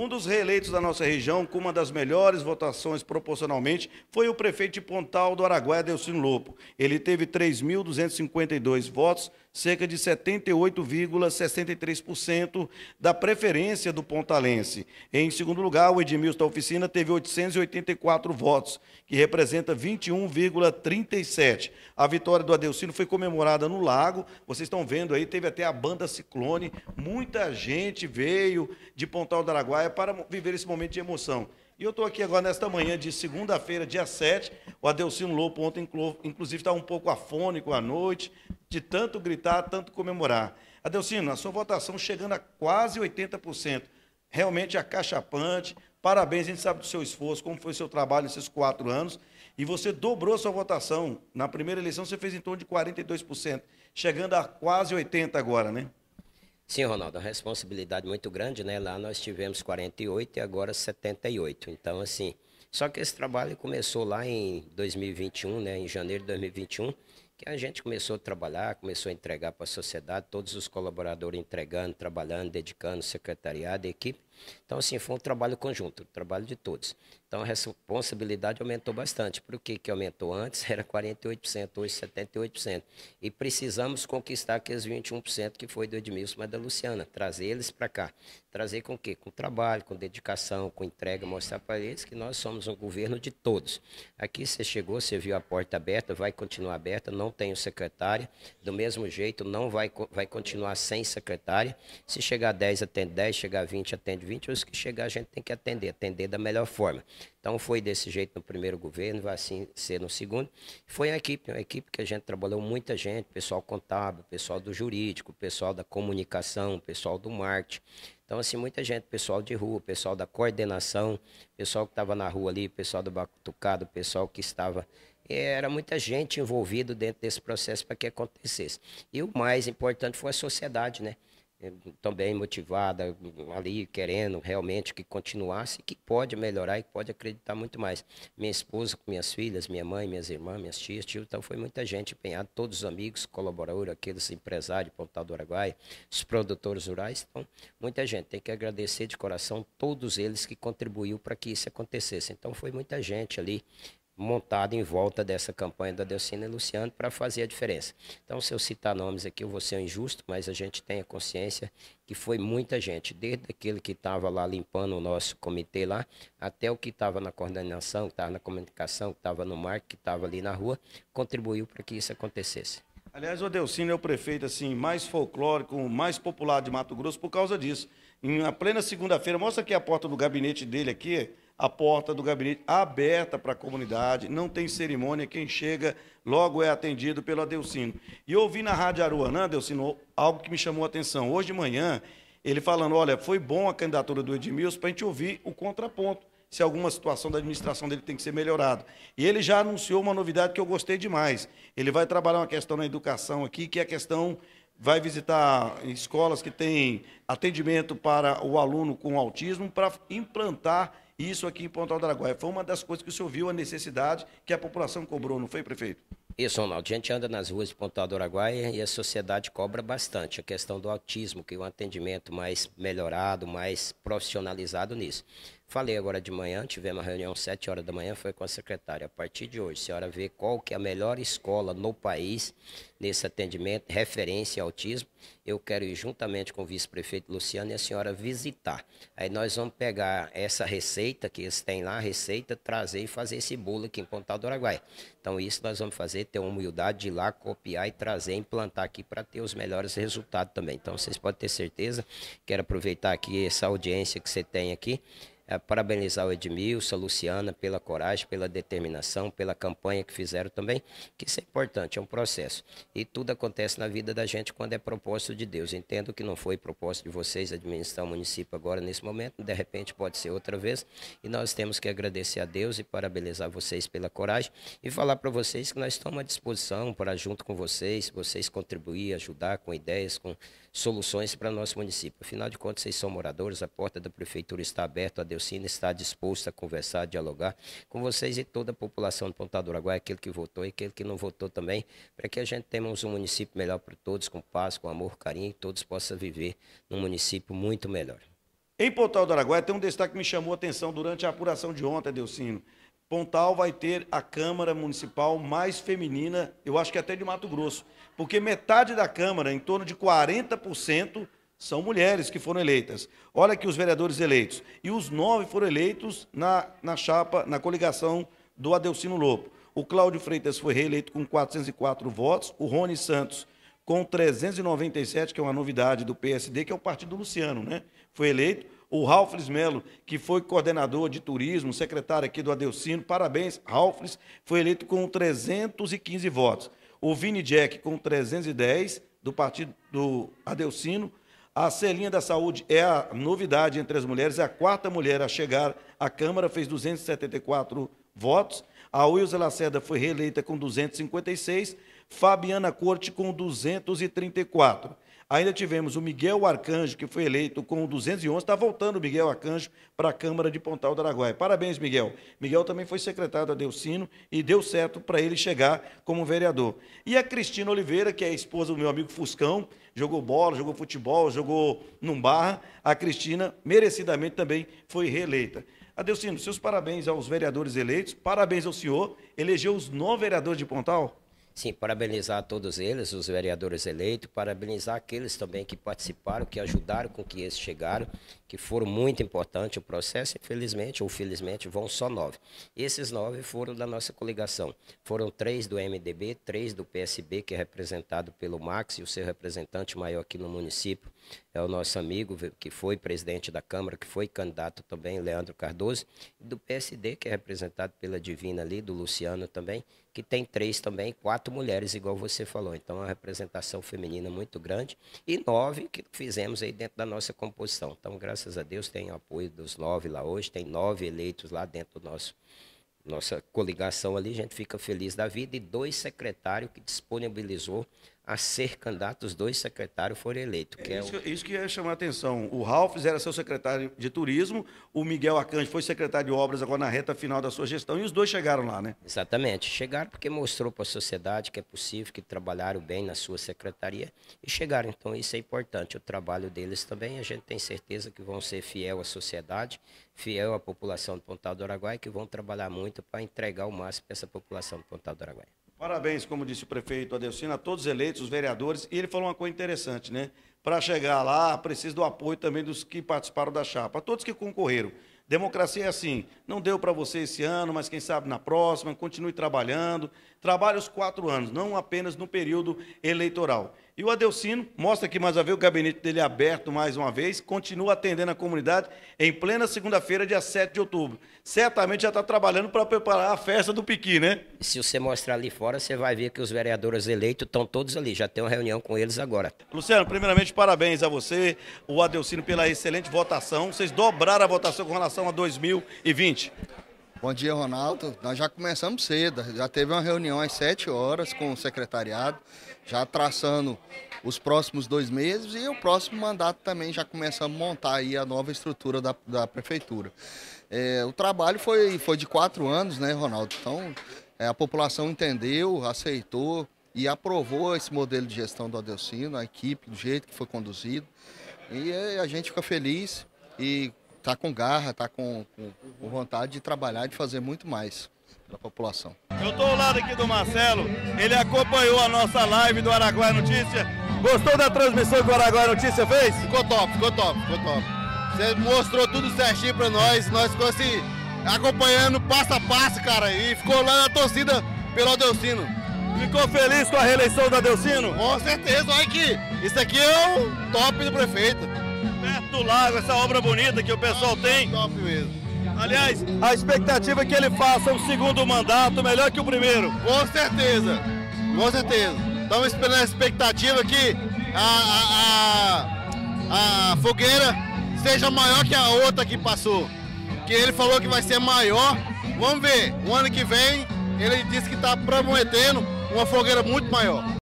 Um dos reeleitos da nossa região, com uma das melhores votações proporcionalmente, foi o prefeito de Pontal do Araguaia, Delcino Lopo. Ele teve 3.252 votos, cerca de 78,63% da preferência do pontalense. Em segundo lugar, o Edmilson da Oficina teve 884 votos, que representa 21,37%. A vitória do Adelcino foi comemorada no Lago, vocês estão vendo aí, teve até a banda Ciclone, muita gente veio de Pontal do Araguaia para viver esse momento de emoção. E eu estou aqui agora nesta manhã de segunda-feira, dia 7. O Adelcino Lopo ontem, inclusive, estava tá um pouco afônico à noite, de tanto gritar, tanto comemorar. Adelcino, a sua votação chegando a quase 80%, realmente é acachapante, parabéns, a gente sabe do seu esforço, como foi o seu trabalho nesses quatro anos, e você dobrou a sua votação, na primeira eleição você fez em torno de 42%, chegando a quase 80% agora, né? Sim, Ronaldo, uma responsabilidade muito grande, né? Lá nós tivemos 48 e agora 78. Então, assim, só que esse trabalho começou lá em 2021, né? Em janeiro de 2021 que a gente começou a trabalhar, começou a entregar para a sociedade, todos os colaboradores entregando, trabalhando, dedicando, secretariado, equipe. Então, assim, foi um trabalho conjunto, um trabalho de todos. Então, a responsabilidade aumentou bastante. Por que, que aumentou? Antes era 48%, hoje 78%. E precisamos conquistar aqueles 21% que foi do Edmilson, mas da Luciana, trazer eles para cá. Trazer com o quê? Com trabalho, com dedicação, com entrega, mostrar para eles que nós somos um governo de todos. Aqui você chegou, você viu a porta aberta, vai continuar aberta, não tem secretária Do mesmo jeito, não vai, vai continuar sem secretária. Se chegar 10, atende 10, chegar 20, atende 20. 20, os que chegar a gente tem que atender, atender da melhor forma. Então foi desse jeito no primeiro governo, vai assim ser no segundo. Foi uma equipe, uma equipe que a gente trabalhou muita gente, pessoal contábil, pessoal do jurídico, pessoal da comunicação, pessoal do marketing. Então, assim, muita gente, pessoal de rua, pessoal da coordenação, pessoal que estava na rua ali, pessoal do Batucado, pessoal que estava eh, era muita gente envolvida dentro desse processo para que acontecesse. E o mais importante foi a sociedade, né? também motivada ali, querendo realmente que continuasse, que pode melhorar e pode acreditar muito mais. Minha esposa, minhas filhas, minha mãe, minhas irmãs, minhas tias, tio, então foi muita gente empenhada, todos os amigos, colaboradores, aqueles empresários, Pontal do Araguaia, os produtores rurais, então muita gente. Tem que agradecer de coração todos eles que contribuíram para que isso acontecesse. Então foi muita gente ali montado em volta dessa campanha da Delcina e Luciano para fazer a diferença. Então, se eu citar nomes aqui, eu vou ser injusto, mas a gente tem a consciência que foi muita gente, desde aquele que estava lá limpando o nosso comitê lá, até o que estava na coordenação, que estava na comunicação, que estava no marketing, que estava ali na rua, contribuiu para que isso acontecesse. Aliás, o Delcina é o prefeito assim mais folclórico, mais popular de Mato Grosso por causa disso. Em plena segunda-feira, mostra aqui a porta do gabinete dele aqui, a porta do gabinete aberta para a comunidade, não tem cerimônia, quem chega logo é atendido pelo Adelcino. E eu ouvi na Rádio Aruanã, Adelcino, algo que me chamou a atenção. Hoje de manhã, ele falando, olha, foi bom a candidatura do Edmilson para a gente ouvir o contraponto, se alguma situação da administração dele tem que ser melhorada. E ele já anunciou uma novidade que eu gostei demais. Ele vai trabalhar uma questão na educação aqui, que é a questão vai visitar escolas que têm atendimento para o aluno com autismo para implantar isso aqui em Pontal do Araguaia. Foi uma das coisas que o senhor viu, a necessidade que a população cobrou, não foi, prefeito? Isso, Ronaldo. A gente anda nas ruas de Pontal do Araguaia e a sociedade cobra bastante a questão do autismo, que é um atendimento mais melhorado, mais profissionalizado nisso. Falei agora de manhã, tivemos uma reunião às 7 horas da manhã, foi com a secretária. A partir de hoje, a senhora vê qual que é a melhor escola no país nesse atendimento, referência ao autismo. Eu quero ir juntamente com o vice-prefeito Luciano e a senhora visitar. Aí nós vamos pegar essa receita que eles têm lá, a receita, trazer e fazer esse bolo aqui em Pontal do Uruguai Então isso nós vamos fazer, ter humildade de ir lá copiar e trazer, implantar aqui para ter os melhores resultados também. Então vocês podem ter certeza, quero aproveitar aqui essa audiência que você tem aqui é, parabenizar o Edmilson, a Luciana pela coragem, pela determinação, pela campanha que fizeram também, que isso é importante, é um processo. E tudo acontece na vida da gente quando é propósito de Deus. Entendo que não foi propósito de vocês administrar o município agora, nesse momento, de repente pode ser outra vez, e nós temos que agradecer a Deus e parabenizar vocês pela coragem e falar para vocês que nós estamos à disposição para, junto com vocês, vocês contribuir, ajudar com ideias, com soluções para nosso município. Afinal de contas, vocês são moradores, a porta da prefeitura está aberta a Deus Patrocínio está disposto a conversar, a dialogar com vocês e toda a população do Ponta do Araguaia, aquele que votou e aquele que não votou também, para que a gente tenhamos um município melhor para todos, com paz, com amor, carinho, e todos possam viver num município muito melhor. Em Pontal do Araguaia tem um destaque que me chamou a atenção durante a apuração de ontem, Delcino. Pontal vai ter a Câmara Municipal mais feminina, eu acho que até de Mato Grosso, porque metade da Câmara, em torno de 40%, são mulheres que foram eleitas. Olha aqui os vereadores eleitos. E os nove foram eleitos na, na chapa, na coligação do Adelcino Lobo. O Cláudio Freitas foi reeleito com 404 votos, o Rony Santos com 397, que é uma novidade do PSD, que é o partido do Luciano, né? Foi eleito. O Ralfles Melo, que foi coordenador de turismo, secretário aqui do Adelcino, parabéns, Ralfles, foi eleito com 315 votos. O Vini Jack com 310 do partido do Adelcino, a Celinha da Saúde é a novidade entre as mulheres, é a quarta mulher a chegar à Câmara, fez 274 votos. A Wilson Lacerda foi reeleita com 256, Fabiana Corte com 234. Ainda tivemos o Miguel Arcanjo, que foi eleito com 211, está voltando o Miguel Arcanjo para a Câmara de Pontal do Araguaia. Parabéns, Miguel. Miguel também foi secretário da Delcino e deu certo para ele chegar como vereador. E a Cristina Oliveira, que é a esposa do meu amigo Fuscão, jogou bola, jogou futebol, jogou num barra. A Cristina, merecidamente, também foi reeleita. Adelcino, seus parabéns aos vereadores eleitos, parabéns ao senhor, elegeu os nove vereadores de Pontal. Sim, parabenizar a todos eles, os vereadores eleitos, parabenizar aqueles também que participaram, que ajudaram com que eles chegaram, que foram muito importantes o processo, infelizmente ou felizmente vão só nove. Esses nove foram da nossa coligação. Foram três do MDB, três do PSB, que é representado pelo Max e o seu representante maior aqui no município, é o nosso amigo que foi presidente da Câmara, que foi candidato também, Leandro Cardoso, do PSD, que é representado pela Divina ali, do Luciano também, que tem três também, quatro mulheres, igual você falou. Então, a representação feminina muito grande e nove que fizemos aí dentro da nossa composição. Então, graças a Deus, tem o apoio dos nove lá hoje, tem nove eleitos lá dentro do nosso nossa coligação ali, a gente fica feliz da vida, e dois secretários que disponibilizou a ser candidato, os dois secretários foram eleitos. Que é, é isso, o... isso, que ia chamar a atenção. O Ralf era seu secretário de turismo, o Miguel Acanjo foi secretário de obras agora na reta final da sua gestão, e os dois chegaram lá, né? Exatamente. Chegaram porque mostrou para a sociedade que é possível, que trabalharam bem na sua secretaria e chegaram. Então, isso é importante. O trabalho deles também, a gente tem certeza que vão ser fiel à sociedade, fiel à população do Pontal do Araguaia, que vão trabalhar muito para entregar o máximo para essa população do Pontal do Araguaia. Parabéns, como disse o prefeito Adelcino, a todos os eleitos, os vereadores. E ele falou uma coisa interessante, né? Para chegar lá, precisa do apoio também dos que participaram da chapa, todos que concorreram. Democracia é assim, não deu para você esse ano, mas quem sabe na próxima, continue trabalhando. Trabalhe os quatro anos, não apenas no período eleitoral. E o Adelcino, mostra aqui mais uma vez o gabinete dele é aberto mais uma vez, continua atendendo a comunidade em plena segunda-feira, dia 7 de outubro. Certamente já está trabalhando para preparar a festa do Piqui, né? Se você mostrar ali fora, você vai ver que os vereadores eleitos estão todos ali, já tem uma reunião com eles agora. Luciano, primeiramente, parabéns a você, o Adelcino, pela excelente votação. Vocês dobraram a votação com relação a 2020. Bom dia, Ronaldo. Nós já começamos cedo, já teve uma reunião às 7 horas com o secretariado, já traçando os próximos dois meses e o próximo mandato também já começamos a montar aí a nova estrutura da, da prefeitura. É, o trabalho foi, foi de quatro anos, né, Ronaldo? Então, é, a população entendeu, aceitou e aprovou esse modelo de gestão do Adelcino, a equipe, do jeito que foi conduzido. E é, a gente fica feliz e tá com garra, tá com, com, com vontade de trabalhar de fazer muito mais pela população. Eu estou ao lado aqui do Marcelo, ele acompanhou a nossa live do Araguaia Notícia. Gostou da transmissão que o Araguaia Notícia fez? Ficou top, ficou top, ficou top. Você mostrou tudo certinho para nós, nós ficamos assim, acompanhando passo a passo, cara, e ficou lá na torcida pelo Adelcino. Ficou feliz com a reeleição do Adelcino? Com certeza, olha aqui, isso aqui é o top do prefeito do lago, essa obra bonita que o pessoal ah, tem. Top mesmo. Aliás, a expectativa é que ele faça um segundo mandato melhor que o primeiro. Com certeza, com certeza. Estamos esperando a expectativa que a, a, a, a fogueira seja maior que a outra que passou. Que ele falou que vai ser maior. Vamos ver, o ano que vem ele disse que está prometendo uma fogueira muito maior.